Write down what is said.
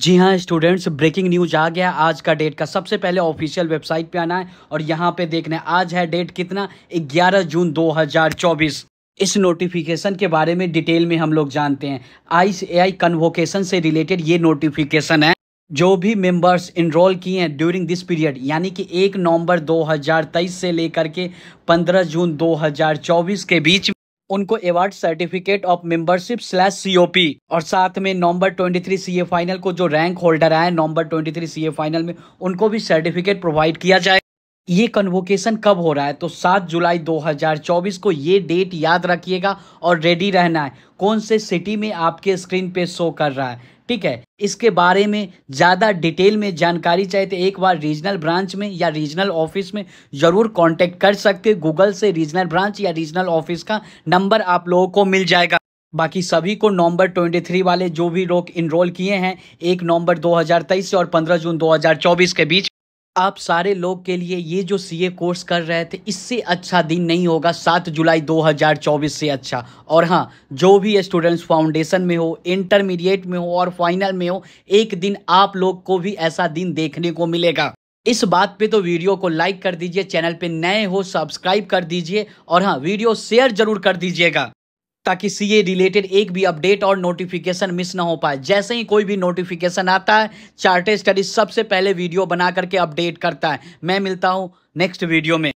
जी हाँ students breaking news आ गया आज का डेट का सबसे पहले ऑफिशियल वेबसाइट पे आना है और यहाँ पे देखना है आज है डेट कितना 11 जून 2024 इस नोटिफिकेशन के बारे में डिटेल में हम लोग जानते हैं आई सी आई कन्वोकेशन से रिलेटेड ये नोटिफिकेशन है जो भी मेंबर्स इनरोल किए हैं ड्यूरिंग दिस पीरियड यानी कि एक नवंबर 2023 से लेकर के 15 जून 2024 के बीच उनको award certificate of membership slash COP और साथ में नवंबर 23 सीए फाइनल को जो रैंक होल्डर आए नवंबर 23 सीए फाइनल में उनको भी सर्टिफिकेट प्रोवाइड किया जाए ये कन्वोकेशन कब हो रहा है तो 7 जुलाई 2024 को ये डेट याद रखिएगा और रेडी रहना है कौन से सिटी में आपके स्क्रीन पे शो कर रहा है ठीक है इसके बारे में ज़्यादा डिटेल में जानकारी चाहिए तो एक बार रीजनल ब्रांच में या रीजनल ऑफिस में ज़रूर कांटेक्ट कर सकते गूगल से रीजनल ब्रांच या रीजनल ऑफिस का नंबर आप लोगों को मिल जाएगा बाकी सभी को नवंबर 23 वाले जो भी लोग इनरोल किए हैं एक नवंबर 2023 और 15 जून 2024 के बीच आप सारे लोग के लिए ये जो ए कोर्स कर रहे थे इससे अच्छा दिन नहीं होगा सात जुलाई 2024 से अच्छा और हाँ जो भी स्टूडेंट्स फाउंडेशन में हो इंटरमीडिएट में हो और फाइनल में हो एक दिन आप लोग को भी ऐसा दिन देखने को मिलेगा इस बात पे तो वीडियो को लाइक कर दीजिए चैनल पे नए हो सब्सक्राइब कर दीजिए और हाँ वीडियो शेयर जरूर कर दीजिएगा ताकि सीए रिलेटेड एक भी अपडेट और नोटिफिकेशन मिस ना हो पाए जैसे ही कोई भी नोटिफिकेशन आता है चार्टेड स्टडी सबसे पहले वीडियो बना करके अपडेट करता है मैं मिलता हूँ नेक्स्ट वीडियो में